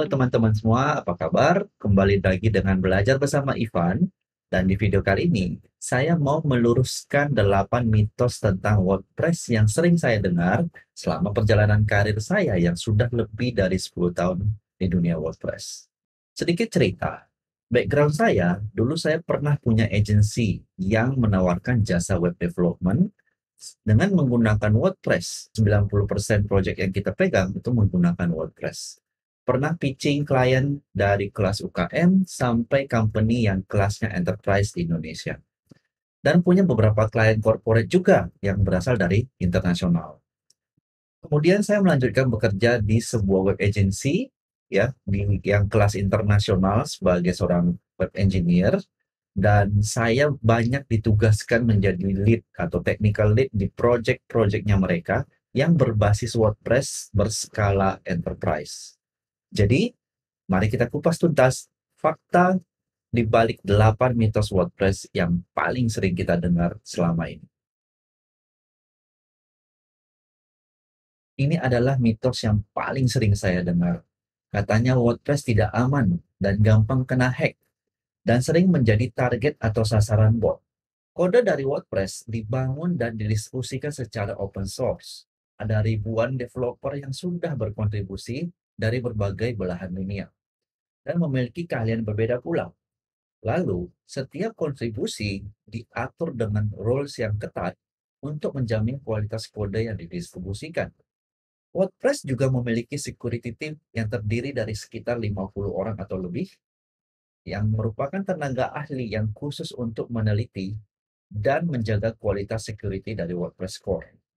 Halo teman-teman semua, apa kabar? Kembali lagi dengan belajar bersama Ivan. Dan di video kali ini, saya mau meluruskan 8 mitos tentang WordPress yang sering saya dengar selama perjalanan karir saya yang sudah lebih dari 10 tahun di dunia WordPress. Sedikit cerita, background saya, dulu saya pernah punya agensi yang menawarkan jasa web development dengan menggunakan WordPress. 90% project yang kita pegang itu menggunakan WordPress pernah pitching klien dari kelas UKM sampai company yang kelasnya enterprise di Indonesia. Dan punya beberapa klien corporate juga yang berasal dari internasional. Kemudian saya melanjutkan bekerja di sebuah web agency ya di yang kelas internasional sebagai seorang web engineer dan saya banyak ditugaskan menjadi lead atau technical lead di project-projectnya mereka yang berbasis WordPress berskala enterprise. Jadi, mari kita kupas tuntas fakta di balik 8 mitos WordPress yang paling sering kita dengar selama ini. Ini adalah mitos yang paling sering saya dengar. Katanya WordPress tidak aman dan gampang kena hack dan sering menjadi target atau sasaran bot. Kode dari WordPress dibangun dan didiskusikan secara open source. Ada ribuan developer yang sudah berkontribusi dari berbagai belahan dunia dan memiliki keahlian berbeda pula. Lalu, setiap kontribusi diatur dengan roles yang ketat untuk menjamin kualitas kode yang didistribusikan. WordPress juga memiliki security team yang terdiri dari sekitar 50 orang atau lebih yang merupakan tenaga ahli yang khusus untuk meneliti dan menjaga kualitas security dari WordPress Core.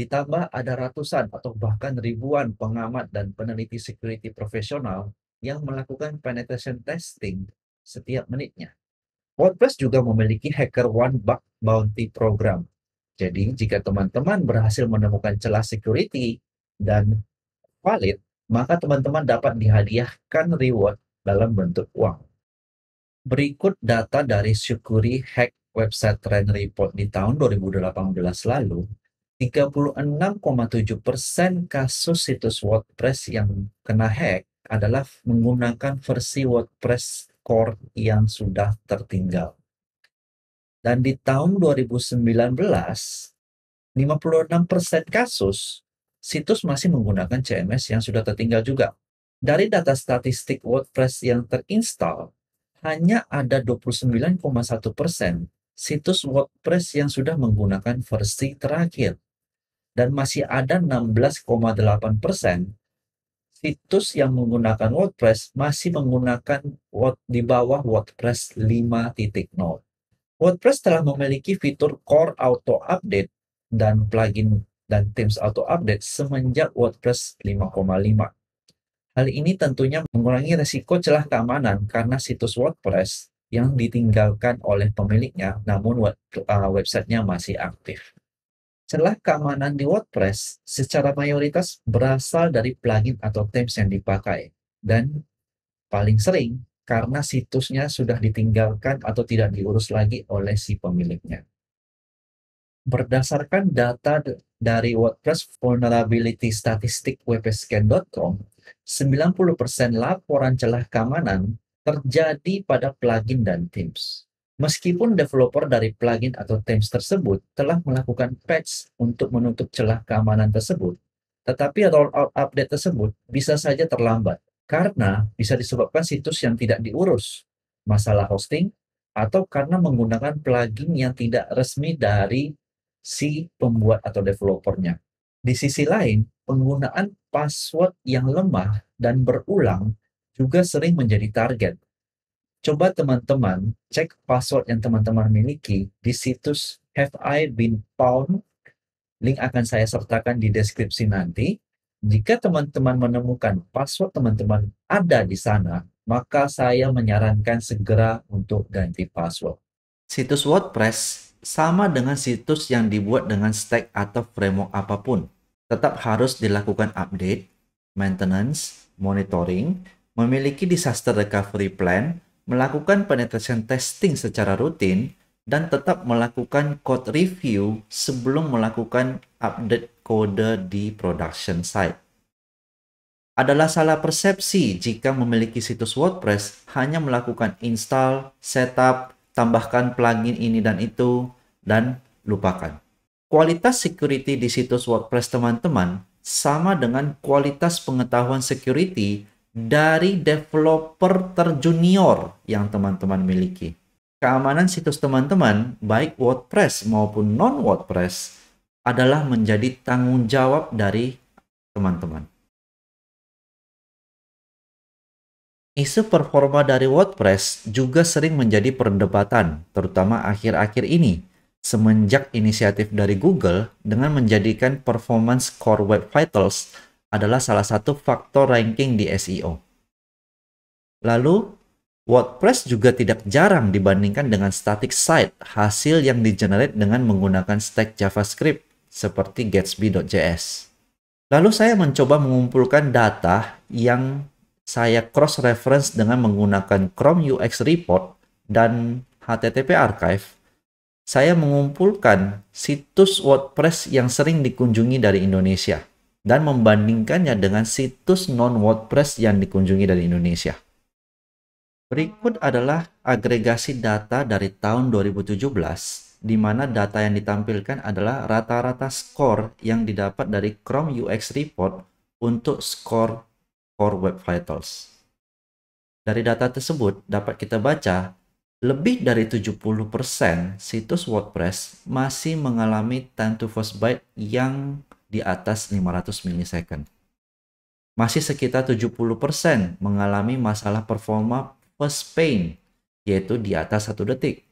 Ditambah ada ratusan atau bahkan ribuan pengamat dan peneliti security profesional yang melakukan penetration testing setiap menitnya. WordPress juga memiliki hacker one bug bounty program. Jadi jika teman-teman berhasil menemukan celah security dan valid, maka teman-teman dapat dihadiahkan reward dalam bentuk uang. Berikut data dari Syukuri Hack Website Trend Report di tahun 2018 lalu 36,7 persen kasus situs WordPress yang kena hack adalah menggunakan versi WordPress core yang sudah tertinggal. Dan di tahun 2019, 56% persen kasus situs masih menggunakan CMS yang sudah tertinggal juga. Dari data statistik WordPress yang terinstall, hanya ada 29,1% persen situs WordPress yang sudah menggunakan versi terakhir dan masih ada 16,8 persen situs yang menggunakan WordPress masih menggunakan Word, di bawah WordPress 5.0. WordPress telah memiliki fitur Core Auto Update dan plugin dan Teams Auto Update semenjak WordPress 5.5. Hal ini tentunya mengurangi resiko celah keamanan karena situs WordPress yang ditinggalkan oleh pemiliknya namun web, uh, websitenya masih aktif. Celah keamanan di WordPress secara mayoritas berasal dari plugin atau themes yang dipakai dan paling sering karena situsnya sudah ditinggalkan atau tidak diurus lagi oleh si pemiliknya. Berdasarkan data dari WordPress Vulnerability Statistic wpscan.com, 90% laporan celah keamanan terjadi pada plugin dan themes. Meskipun developer dari plugin atau themes tersebut telah melakukan patch untuk menutup celah keamanan tersebut, tetapi rollout update tersebut bisa saja terlambat karena bisa disebabkan situs yang tidak diurus, masalah hosting, atau karena menggunakan plugin yang tidak resmi dari si pembuat atau developernya. Di sisi lain, penggunaan password yang lemah dan berulang juga sering menjadi target Coba teman-teman cek password yang teman-teman miliki di situs Have I Been Found? Link akan saya sertakan di deskripsi nanti. Jika teman-teman menemukan password teman-teman ada di sana, maka saya menyarankan segera untuk ganti password. Situs WordPress sama dengan situs yang dibuat dengan stack atau framework apapun. Tetap harus dilakukan update, maintenance, monitoring, memiliki disaster recovery plan, melakukan penetration testing secara rutin, dan tetap melakukan code review sebelum melakukan update kode di production site. Adalah salah persepsi jika memiliki situs WordPress hanya melakukan install, setup, tambahkan plugin ini dan itu, dan lupakan. Kualitas security di situs WordPress teman-teman sama dengan kualitas pengetahuan security dari developer terjunior yang teman-teman miliki. Keamanan situs teman-teman, baik WordPress maupun non-WordPress, adalah menjadi tanggung jawab dari teman-teman. Isu performa dari WordPress juga sering menjadi perdebatan, terutama akhir-akhir ini, semenjak inisiatif dari Google dengan menjadikan Performance Core Web Vitals adalah salah satu faktor ranking di SEO. Lalu, WordPress juga tidak jarang dibandingkan dengan static site hasil yang digenerate dengan menggunakan stack JavaScript seperti Gatsby.js. Lalu saya mencoba mengumpulkan data yang saya cross-reference dengan menggunakan Chrome UX Report dan HTTP Archive. Saya mengumpulkan situs WordPress yang sering dikunjungi dari Indonesia dan membandingkannya dengan situs non-WordPress yang dikunjungi dari Indonesia. Berikut adalah agregasi data dari tahun 2017, di mana data yang ditampilkan adalah rata-rata skor yang didapat dari Chrome UX Report untuk skor Core Web Vitals. Dari data tersebut dapat kita baca lebih dari 70% situs WordPress masih mengalami time to first byte yang di atas 500 milisecond. Masih sekitar 70% mengalami masalah performa first paint, yaitu di atas 1 detik.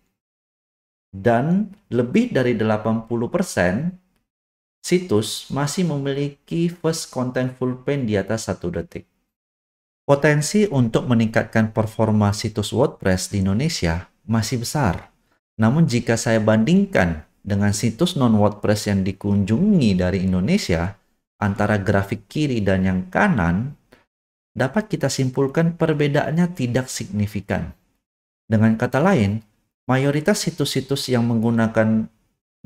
Dan lebih dari 80% situs masih memiliki first content full paint di atas 1 detik. Potensi untuk meningkatkan performa situs WordPress di Indonesia masih besar. Namun jika saya bandingkan dengan situs non-WordPress yang dikunjungi dari Indonesia, antara grafik kiri dan yang kanan, dapat kita simpulkan perbedaannya tidak signifikan. Dengan kata lain, mayoritas situs-situs yang menggunakan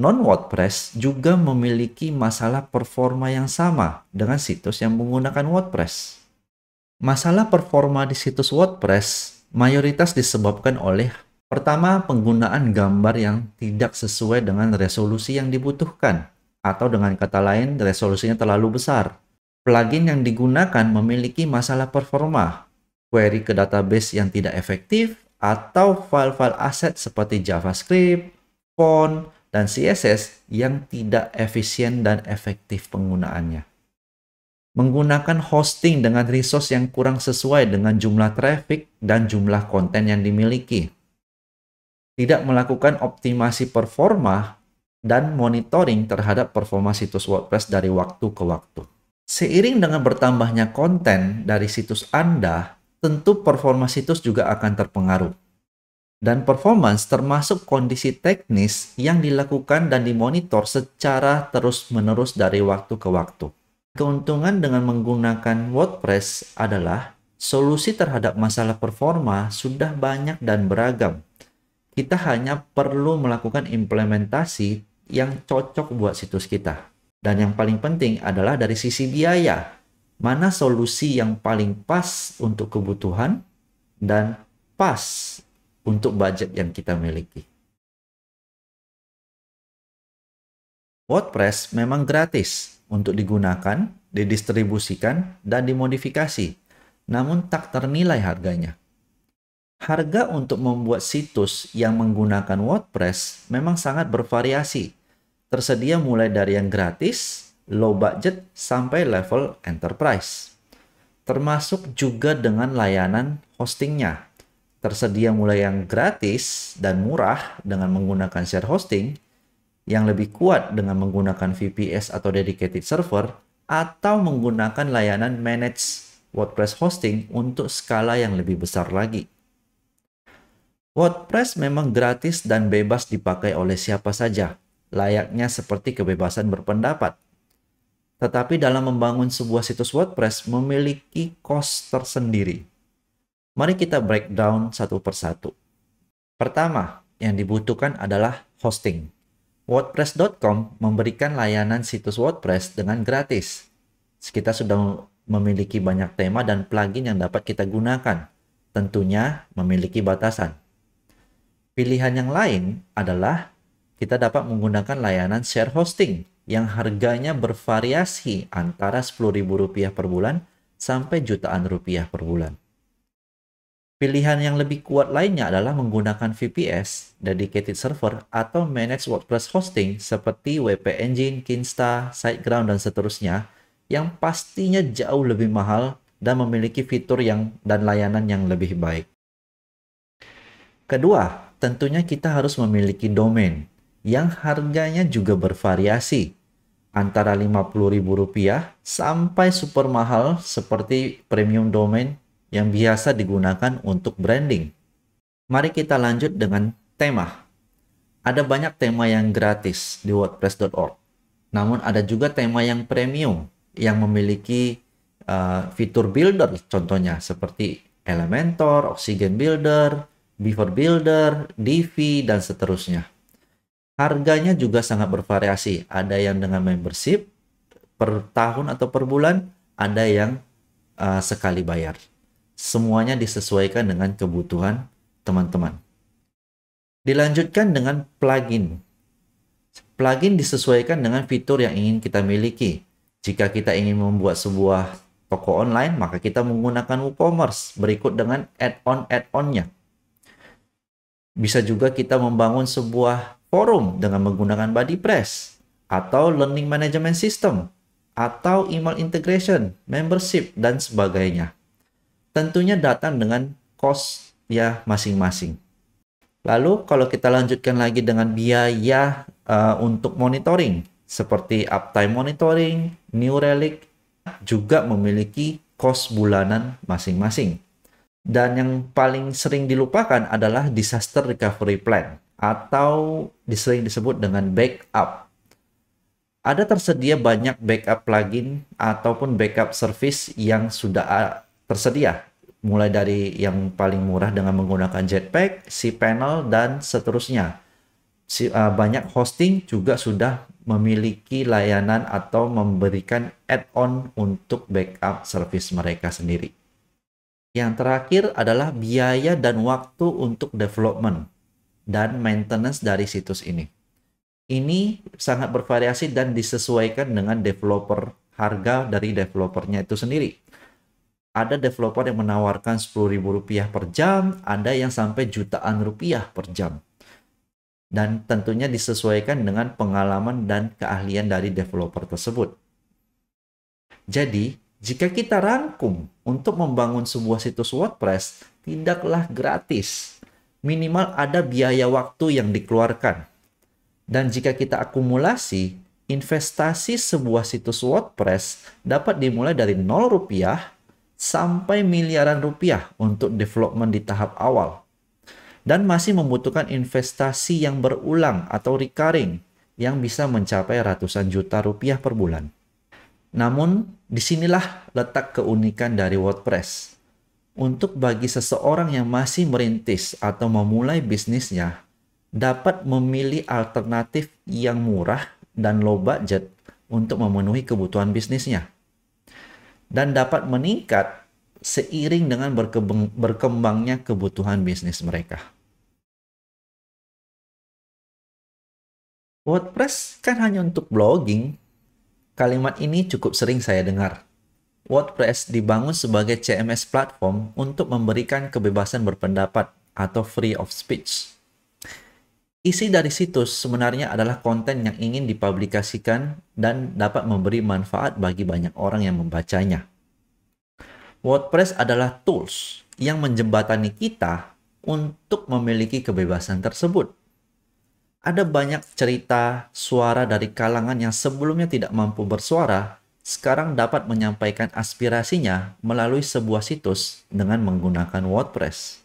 non-WordPress juga memiliki masalah performa yang sama dengan situs yang menggunakan WordPress. Masalah performa di situs WordPress mayoritas disebabkan oleh Pertama, penggunaan gambar yang tidak sesuai dengan resolusi yang dibutuhkan, atau dengan kata lain, resolusinya terlalu besar. Plugin yang digunakan memiliki masalah performa, query ke database yang tidak efektif, atau file-file aset seperti JavaScript, font, dan CSS yang tidak efisien dan efektif penggunaannya. Menggunakan hosting dengan resource yang kurang sesuai dengan jumlah traffic dan jumlah konten yang dimiliki tidak melakukan optimasi performa dan monitoring terhadap performa situs WordPress dari waktu ke waktu. Seiring dengan bertambahnya konten dari situs Anda, tentu performa situs juga akan terpengaruh. Dan performance termasuk kondisi teknis yang dilakukan dan dimonitor secara terus-menerus dari waktu ke waktu. Keuntungan dengan menggunakan WordPress adalah solusi terhadap masalah performa sudah banyak dan beragam kita hanya perlu melakukan implementasi yang cocok buat situs kita. Dan yang paling penting adalah dari sisi biaya. Mana solusi yang paling pas untuk kebutuhan dan pas untuk budget yang kita miliki. WordPress memang gratis untuk digunakan, didistribusikan, dan dimodifikasi, namun tak ternilai harganya. Harga untuk membuat situs yang menggunakan WordPress memang sangat bervariasi. Tersedia mulai dari yang gratis, low budget, sampai level enterprise. Termasuk juga dengan layanan hostingnya. Tersedia mulai yang gratis dan murah dengan menggunakan share hosting, yang lebih kuat dengan menggunakan VPS atau dedicated server, atau menggunakan layanan managed WordPress hosting untuk skala yang lebih besar lagi. WordPress memang gratis dan bebas dipakai oleh siapa saja, layaknya seperti kebebasan berpendapat. Tetapi dalam membangun sebuah situs WordPress memiliki cost tersendiri. Mari kita breakdown satu persatu. Pertama, yang dibutuhkan adalah hosting. WordPress.com memberikan layanan situs WordPress dengan gratis. Kita sudah memiliki banyak tema dan plugin yang dapat kita gunakan. Tentunya memiliki batasan. Pilihan yang lain adalah kita dapat menggunakan layanan share hosting yang harganya bervariasi antara Rp10.000 per bulan sampai jutaan rupiah per bulan. Pilihan yang lebih kuat lainnya adalah menggunakan VPS, dedicated server, atau managed WordPress hosting seperti WP Engine, Kinsta, SiteGround, dan seterusnya yang pastinya jauh lebih mahal dan memiliki fitur yang dan layanan yang lebih baik. Kedua, tentunya kita harus memiliki domain yang harganya juga bervariasi antara Rp50.000 sampai super mahal seperti premium domain yang biasa digunakan untuk branding. Mari kita lanjut dengan tema. Ada banyak tema yang gratis di wordpress.org. Namun ada juga tema yang premium yang memiliki uh, fitur builder contohnya seperti Elementor, Oxygen Builder, Before Builder, Divi, dan seterusnya. Harganya juga sangat bervariasi. Ada yang dengan membership per tahun atau per bulan, ada yang uh, sekali bayar. Semuanya disesuaikan dengan kebutuhan teman-teman. Dilanjutkan dengan plugin. Plugin disesuaikan dengan fitur yang ingin kita miliki. Jika kita ingin membuat sebuah toko online, maka kita menggunakan WooCommerce berikut dengan add-on add-onnya. -add bisa juga kita membangun sebuah forum dengan menggunakan body press atau learning management system atau email integration, membership dan sebagainya. Tentunya datang dengan cost ya masing-masing. Lalu kalau kita lanjutkan lagi dengan biaya uh, untuk monitoring seperti uptime monitoring, New Relic juga memiliki cost bulanan masing-masing. Dan yang paling sering dilupakan adalah disaster recovery plan atau disering disebut dengan backup. Ada tersedia banyak backup plugin ataupun backup service yang sudah ah, tersedia mulai dari yang paling murah dengan menggunakan Jetpack, cPanel, dan seterusnya. Ah, banyak hosting juga sudah memiliki layanan atau memberikan add-on untuk backup service mereka sendiri. Yang terakhir adalah biaya dan waktu untuk development dan maintenance dari situs ini. Ini sangat bervariasi dan disesuaikan dengan developer harga dari developernya itu sendiri. Ada developer yang menawarkan rp rupiah per jam, ada yang sampai jutaan rupiah per jam. Dan tentunya disesuaikan dengan pengalaman dan keahlian dari developer tersebut. Jadi, jika kita rangkum untuk membangun sebuah situs WordPress, tidaklah gratis. Minimal ada biaya waktu yang dikeluarkan. Dan jika kita akumulasi, investasi sebuah situs WordPress dapat dimulai dari 0 rupiah sampai miliaran rupiah untuk development di tahap awal. Dan masih membutuhkan investasi yang berulang atau recurring yang bisa mencapai ratusan juta rupiah per bulan. Namun, disinilah letak keunikan dari WordPress. Untuk bagi seseorang yang masih merintis atau memulai bisnisnya, dapat memilih alternatif yang murah dan low budget untuk memenuhi kebutuhan bisnisnya. Dan dapat meningkat seiring dengan berkembangnya kebutuhan bisnis mereka. WordPress kan hanya untuk blogging, Kalimat ini cukup sering saya dengar. WordPress dibangun sebagai CMS platform untuk memberikan kebebasan berpendapat atau free of speech. Isi dari situs sebenarnya adalah konten yang ingin dipublikasikan dan dapat memberi manfaat bagi banyak orang yang membacanya. WordPress adalah tools yang menjembatani kita untuk memiliki kebebasan tersebut. Ada banyak cerita suara dari kalangan yang sebelumnya tidak mampu bersuara, sekarang dapat menyampaikan aspirasinya melalui sebuah situs dengan menggunakan WordPress.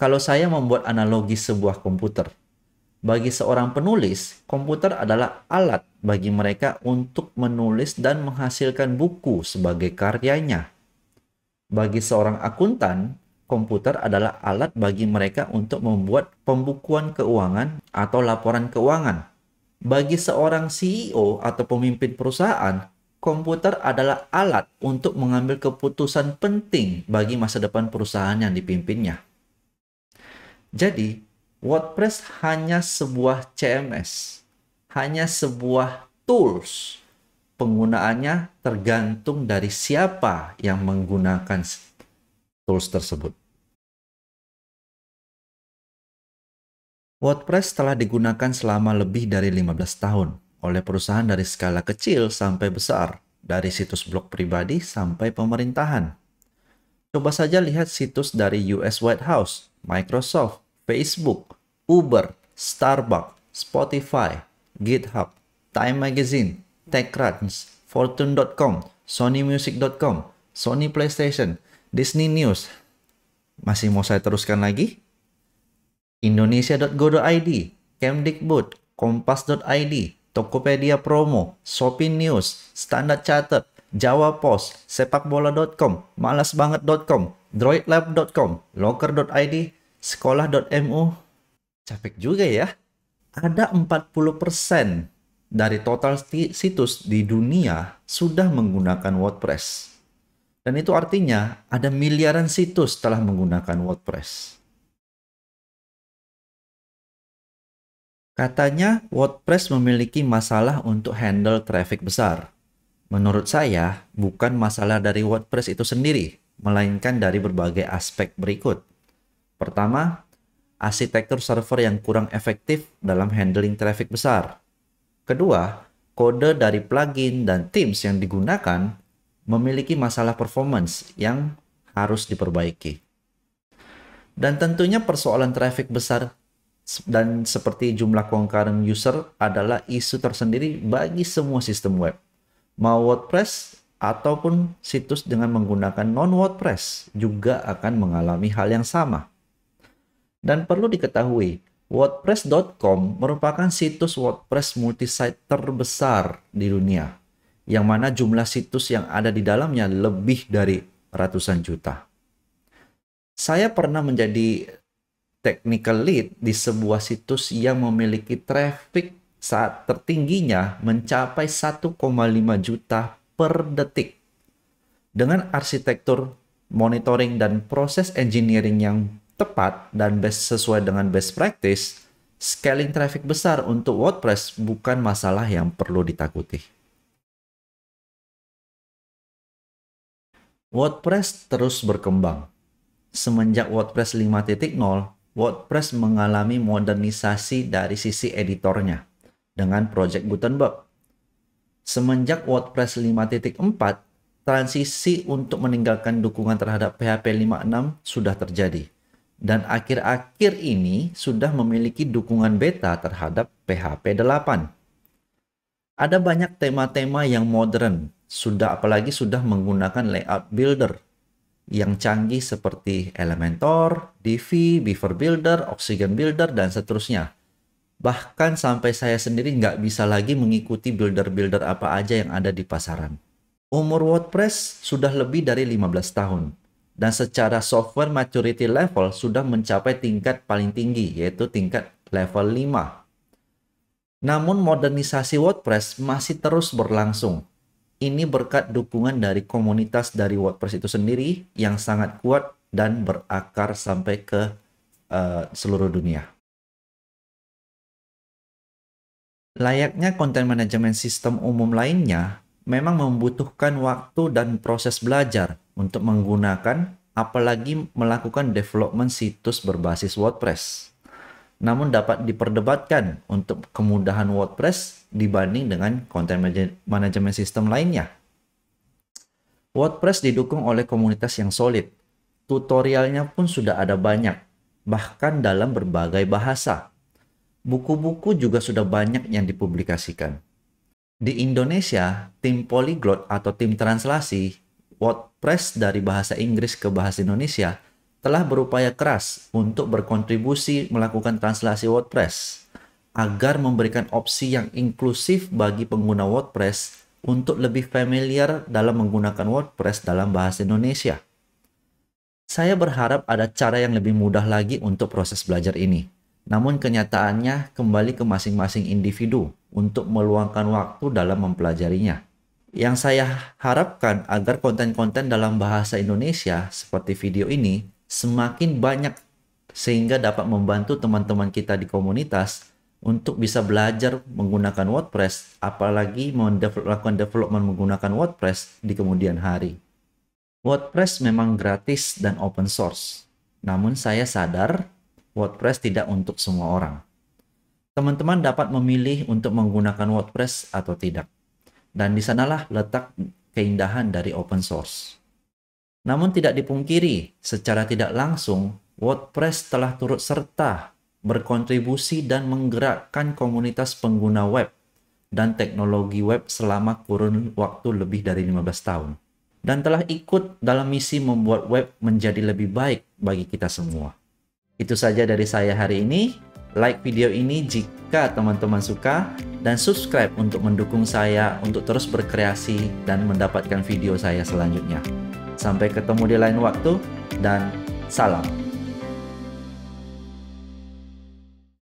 Kalau saya membuat analogi sebuah komputer, bagi seorang penulis, komputer adalah alat bagi mereka untuk menulis dan menghasilkan buku sebagai karyanya. Bagi seorang akuntan, komputer adalah alat bagi mereka untuk membuat pembukuan keuangan atau laporan keuangan. Bagi seorang CEO atau pemimpin perusahaan, komputer adalah alat untuk mengambil keputusan penting bagi masa depan perusahaan yang dipimpinnya. Jadi, WordPress hanya sebuah CMS, hanya sebuah tools. Penggunaannya tergantung dari siapa yang menggunakan tools tersebut. WordPress telah digunakan selama lebih dari 15 tahun oleh perusahaan dari skala kecil sampai besar, dari situs blog pribadi sampai pemerintahan. Coba saja lihat situs dari US White House, Microsoft, Facebook, Uber, Starbucks, Spotify, GitHub, Time Magazine, TechCrunch, Fortune.com, SonyMusic.com, Sony PlayStation, Disney News. Masih mau saya teruskan lagi? Indonesia.go.id, Kemdikbud, Kompas.id, Tokopedia Promo, Shopee News, Standard Chartered, Jawa Pos, sepakbola.com, malasbanget.com, droidlab.com, locker.id, sekolah.mu. Capek juga ya. Ada 40% dari total situs di dunia sudah menggunakan WordPress. Dan itu artinya ada miliaran situs telah menggunakan WordPress. Katanya WordPress memiliki masalah untuk handle traffic besar. Menurut saya, bukan masalah dari WordPress itu sendiri, melainkan dari berbagai aspek berikut. Pertama, arsitektur server yang kurang efektif dalam handling traffic besar. Kedua, kode dari plugin dan teams yang digunakan memiliki masalah performance yang harus diperbaiki. Dan tentunya persoalan traffic besar dan seperti jumlah concurrent user adalah isu tersendiri bagi semua sistem web. Mau WordPress ataupun situs dengan menggunakan non-WordPress juga akan mengalami hal yang sama. Dan perlu diketahui, WordPress.com merupakan situs WordPress multisite terbesar di dunia yang mana jumlah situs yang ada di dalamnya lebih dari ratusan juta. Saya pernah menjadi technical lead di sebuah situs yang memiliki traffic saat tertingginya mencapai 1,5 juta per detik. Dengan arsitektur, monitoring, dan proses engineering yang tepat dan best sesuai dengan best practice, scaling traffic besar untuk WordPress bukan masalah yang perlu ditakuti. WordPress terus berkembang. Semenjak WordPress 5.0, WordPress mengalami modernisasi dari sisi editornya dengan Project Gutenberg. Semenjak WordPress 5.4, transisi untuk meninggalkan dukungan terhadap PHP 5.6 sudah terjadi. Dan akhir-akhir ini sudah memiliki dukungan beta terhadap PHP 8. Ada banyak tema-tema yang modern sudah apalagi sudah menggunakan layout builder yang canggih seperti Elementor, Divi, Beaver Builder, Oxygen Builder, dan seterusnya. Bahkan sampai saya sendiri nggak bisa lagi mengikuti builder-builder apa aja yang ada di pasaran. Umur WordPress sudah lebih dari 15 tahun. Dan secara software maturity level sudah mencapai tingkat paling tinggi, yaitu tingkat level 5. Namun modernisasi WordPress masih terus berlangsung ini berkat dukungan dari komunitas dari WordPress itu sendiri yang sangat kuat dan berakar sampai ke uh, seluruh dunia. Layaknya konten manajemen sistem umum lainnya, memang membutuhkan waktu dan proses belajar untuk menggunakan apalagi melakukan development situs berbasis WordPress namun dapat diperdebatkan untuk kemudahan WordPress dibanding dengan konten manajemen sistem lainnya. WordPress didukung oleh komunitas yang solid. Tutorialnya pun sudah ada banyak, bahkan dalam berbagai bahasa. Buku-buku juga sudah banyak yang dipublikasikan. Di Indonesia, tim polyglot atau tim translasi WordPress dari bahasa Inggris ke bahasa Indonesia telah berupaya keras untuk berkontribusi melakukan translasi WordPress agar memberikan opsi yang inklusif bagi pengguna WordPress untuk lebih familiar dalam menggunakan WordPress dalam bahasa Indonesia. Saya berharap ada cara yang lebih mudah lagi untuk proses belajar ini. Namun kenyataannya kembali ke masing-masing individu untuk meluangkan waktu dalam mempelajarinya. Yang saya harapkan agar konten-konten dalam bahasa Indonesia seperti video ini semakin banyak sehingga dapat membantu teman-teman kita di komunitas untuk bisa belajar menggunakan WordPress, apalagi melakukan development menggunakan WordPress di kemudian hari. WordPress memang gratis dan open source, namun saya sadar WordPress tidak untuk semua orang. Teman-teman dapat memilih untuk menggunakan WordPress atau tidak, dan di sanalah letak keindahan dari open source. Namun tidak dipungkiri, secara tidak langsung, WordPress telah turut serta berkontribusi dan menggerakkan komunitas pengguna web dan teknologi web selama kurun waktu lebih dari 15 tahun dan telah ikut dalam misi membuat web menjadi lebih baik bagi kita semua. Itu saja dari saya hari ini. Like video ini jika teman-teman suka dan subscribe untuk mendukung saya untuk terus berkreasi dan mendapatkan video saya selanjutnya. Sampai ketemu di lain waktu dan salam.